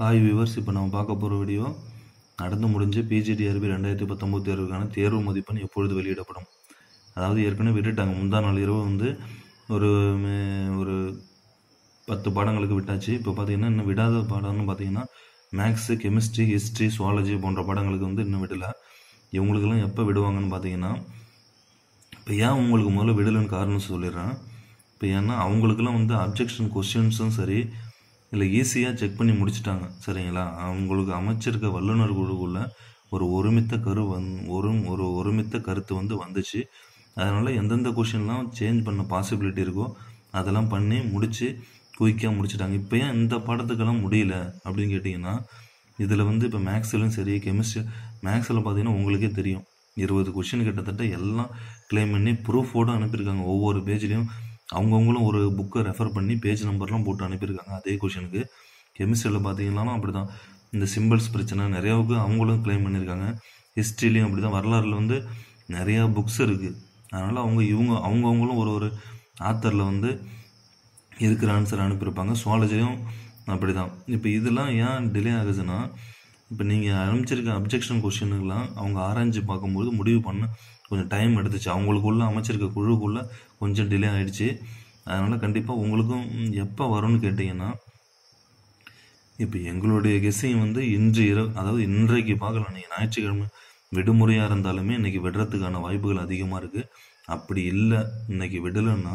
hi viewers இப்போ நம்ம பார்க்க போகிற வீடியோ நடந்து முடிஞ்ச பிஜிடிஆர்பி ரெண்டாயிரத்தி பத்தொம்போது தேர்வுக்கான தேர்வு மதிப்பெண் எப்பொழுது வெளியிடப்படும் அதாவது ஏற்கனவே விட்டுட்டாங்க முந்தா நாள் இரவு வந்து ஒரு ஒரு பத்து பாடங்களுக்கு விட்டாச்சு இப்போ பார்த்தீங்கன்னா இன்னும் விடாத பாடம்னு பார்த்தீங்கன்னா மேக்ஸு கெமிஸ்ட்ரி ஹிஸ்ட்ரி சுவாலஜி போன்ற பாடங்களுக்கு வந்து இன்னும் விடலை இவங்களுக்கெல்லாம் எப்போ விடுவாங்கன்னு பார்த்தீங்கன்னா இப்போ ஏன் உங்களுக்கு முதல்ல விடலைன்னு காரணம் சொல்லிடுறேன் இப்போ ஏன்னா அவங்களுக்குலாம் வந்து அப்ஜெக்ஷன் கொஸ்டின்ஸும் சரி இல்லை ஈஸியாக செக் பண்ணி முடிச்சிட்டாங்க சரிங்களா அவங்களுக்கு அமைச்சிருக்க வல்லுநர் குழுக்குள்ள ஒரு ஒருமித்த கரு வந் ஒரு ஒரு ஒருமித்த கருத்து வந்து வந்துச்சு அதனால் எந்தெந்த கொஷின்லாம் சேஞ்ச் பண்ண பாசிபிலிட்டி இருக்கோ அதெல்லாம் பண்ணி முடித்து குயிக்காக முடிச்சுட்டாங்க இப்போ ஏன் இந்த பாடத்துக்கெல்லாம் முடியல அப்படின்னு கேட்டிங்கன்னா இதில் வந்து இப்போ மேக்ஸ்லையும் சரி கெமிஸ்ட்ரி மேக்ஸில் பார்த்தீங்கன்னா உங்களுக்கே தெரியும் இருபது கொஷின் கிட்டத்தட்ட எல்லாம் கிளைம் பண்ணி ப்ரூஃபோடு அனுப்பியிருக்காங்க ஒவ்வொரு பேஜ்லேயும் அவங்கவுங்களும் ஒரு புக்கை ரெஃபர் பண்ணி பேஜ் நம்பர்லாம் போட்டு அனுப்பியிருக்காங்க அதே கொஷனுக்கு கெமிஸ்ட்ரியில் பார்த்தீங்கன்னா அப்படி தான் இந்த சிம்பிள்ஸ் பிரச்சனை நிறையாவுக்கு அவங்களும் கிளைம் பண்ணியிருக்காங்க ஹிஸ்ட்ரிலையும் அப்படி தான் வரலாறில் வந்து நிறையா புக்ஸ் இருக்குது அதனால் அவங்க இவங்க அவங்கவுங்களும் ஒரு ஒரு ஆத்தரில் வந்து இருக்கிற ஆன்சர் அனுப்பியிருப்பாங்க சுவாலஜியும் அப்படி தான் இப்போ இதெல்லாம் ஏன் டிலே ஆகுதுன்னா இப்போ நீங்கள் அனுப்பிச்சிருக்க அப்ஜெக்ஷன் கொஷினுக்கெலாம் அவங்க ஆராய்ஞ்சு பார்க்கும்போது முடிவு பண்ண கொஞ்சம் டைம் எடுத்துச்சு அவங்களுக்குள்ளே அமைச்சிருக்க குழுக்குள்ளே கொஞ்சம் டிலே ஆகிடுச்சு அதனால் கண்டிப்பாக உங்களுக்கும் எப்போ வரும்னு கேட்டிங்கன்னா இப்போ எங்களுடைய கெஸையும் வந்து இன்று இரவு அதாவது இன்றைக்கு பார்க்கலாம் நீங்கள் ஞாயிற்றுக்கிழமை விடுமுறையாக இருந்தாலுமே இன்றைக்கி விடுறதுக்கான வாய்ப்புகள் அதிகமாக இருக்குது அப்படி இல்லை இன்னைக்கு விடலைன்னா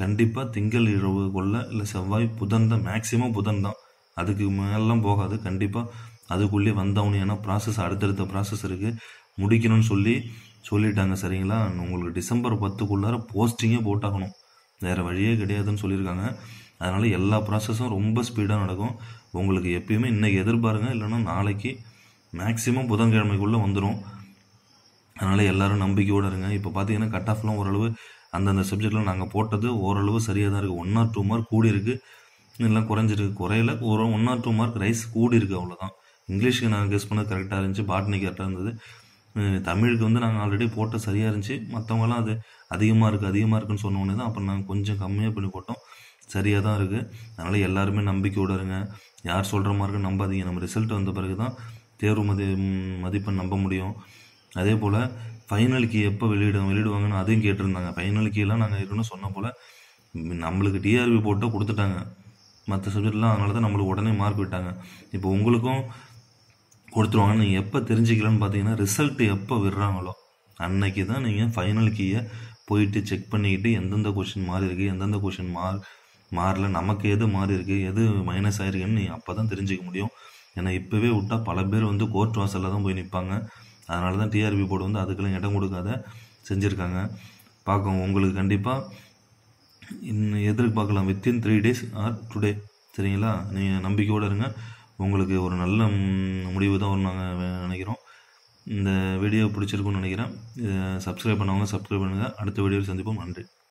கண்டிப்பாக திங்கள் இரவு கொள்ள இல்லை செவ்வாய் புதன் தான் மேக்சிமம் புதன் தான் அதுக்கு மேலாம் போகாது கண்டிப்பாக அதுக்குள்ளேயே வந்தவனு ஏன்னா ப்ராசஸ் அடுத்தடுத்த ப்ராசஸ் இருக்குது முடிக்கணும்னு சொல்லி சொல்லிட்டாங்க சரிங்களா உங்களுக்கு டிசம்பர் பத்துக்குள்ளார போஸ்டிங்கே போட்டாகணும் வேறு வழியே கிடையாதுன்னு சொல்லியிருக்காங்க அதனால் எல்லா ப்ராசஸும் ரொம்ப ஸ்பீடாக நடக்கும் உங்களுக்கு எப்பயுமே இன்றைக்கி எதிர்பாருங்க இல்லைன்னா நாளைக்கு மேக்ஸிமம் புதன்கிழமைக்குள்ளே வந்துடும் அதனால் எல்லோரும் நம்பிக்கையோடு இருங்க இப்போ பார்த்தீங்கன்னா கட் ஆஃப்லாம் ஓரளவு அந்தந்த சப்ஜெக்டில் நாங்கள் போட்டது ஓரளவு சரியாக தான் இருக்குது ஒன் ஆர் டூ மார்க் கூடி இருக்குது எல்லாம் குறைஞ்சிருக்கு குறையில ஒரு one or two mark rise கூடி இருக்குது அவ்வளோதான் இங்கிலீஷுக்கு நாங்கள் கெஸ் பண்ணது கரெக்டாக இருந்துச்சு பாட்னி கரெக்டாக இருந்தது தமிழுக்கு வந்து நாங்கள் ஆல்ரெடி போட்ட சரியாக இருந்துச்சு மற்றவங்களாம் அது அதிகமாக இருக்குது அதிகமாக இருக்குன்னு உடனே தான் அப்புறம் நாங்கள் கொஞ்சம் கம்மியாக பண்ணி போட்டோம் சரியாக தான் இருக்குது அதனால் எல்லாருமே நம்பிக்கை விடாருங்க யார் சொல்கிற மாதிரி நம்பாதீங்க நம்ம ரிசல்ட் வந்த பிறகு தான் தேர்வு மதி மதிப்பெண் நம்ப முடியும் அதே போல் ஃபைனலுக்கு எப்போ வெளியிடும் வெளியிடுவாங்கன்னு அதையும் கேட்டிருந்தாங்க ஃபைனலுக்கெல்லாம் நாங்கள் இருக்கணும்னு சொன்ன போல் நம்மளுக்கு டிஆர்பி போட்டால் கொடுத்துட்டாங்க மற்ற சப்ஜெக்ட்லாம் அதனால தான் நம்மளுக்கு உடனே மார்க் விட்டாங்க இப்போ உங்களுக்கும் கொடுத்துருவாங்கன்னு நீங்கள் எப்போ தெரிஞ்சுக்கலான்னு பார்த்தீங்கன்னா ரிசல்ட்டு எப்போ விடுறாங்களோ அன்னைக்கு தான் நீங்கள் ஃபைனல் கீயை போயிட்டு செக் பண்ணிக்கிட்டு எந்தெந்த கொஷின் மாறி இருக்குது எந்தெந்த கொஷின் மார் மாறல நமக்கு எது மாறி இருக்குது எது மைனஸ் ஆகிருக்குன்னு நீங்கள் அப்போ தான் தெரிஞ்சுக்க முடியும் ஏன்னா இப்போவே விட்டால் பல பேர் வந்து கோர்ட் வாசலில் தான் போய் நிற்பாங்க அதனால தான் டிஆர்பி போர்டு வந்து அதுக்கெல்லாம் இடம் கொடுக்காத செஞ்சுருக்காங்க பார்க்கும் உங்களுக்கு கண்டிப்பாக இன்னும் எதிர்பார்க்கலாம் within three days or today சரிங்களா நீங்கள் நம்பிக்கையோடு இருங்க உங்களுக்கு ஒரு நல்ல முடிவு தான் நாங்கள் நினைக்கிறோம் இந்த வீடியோ பிடிச்சிருக்கும்னு நினைக்கிறேன் சப்ஸ்கிரைப் பண்ணவங்க சப்ஸ்கிரைப் பண்ணுங்கள் அடுத்த வீடியோவில் சந்திப்போம் நன்றி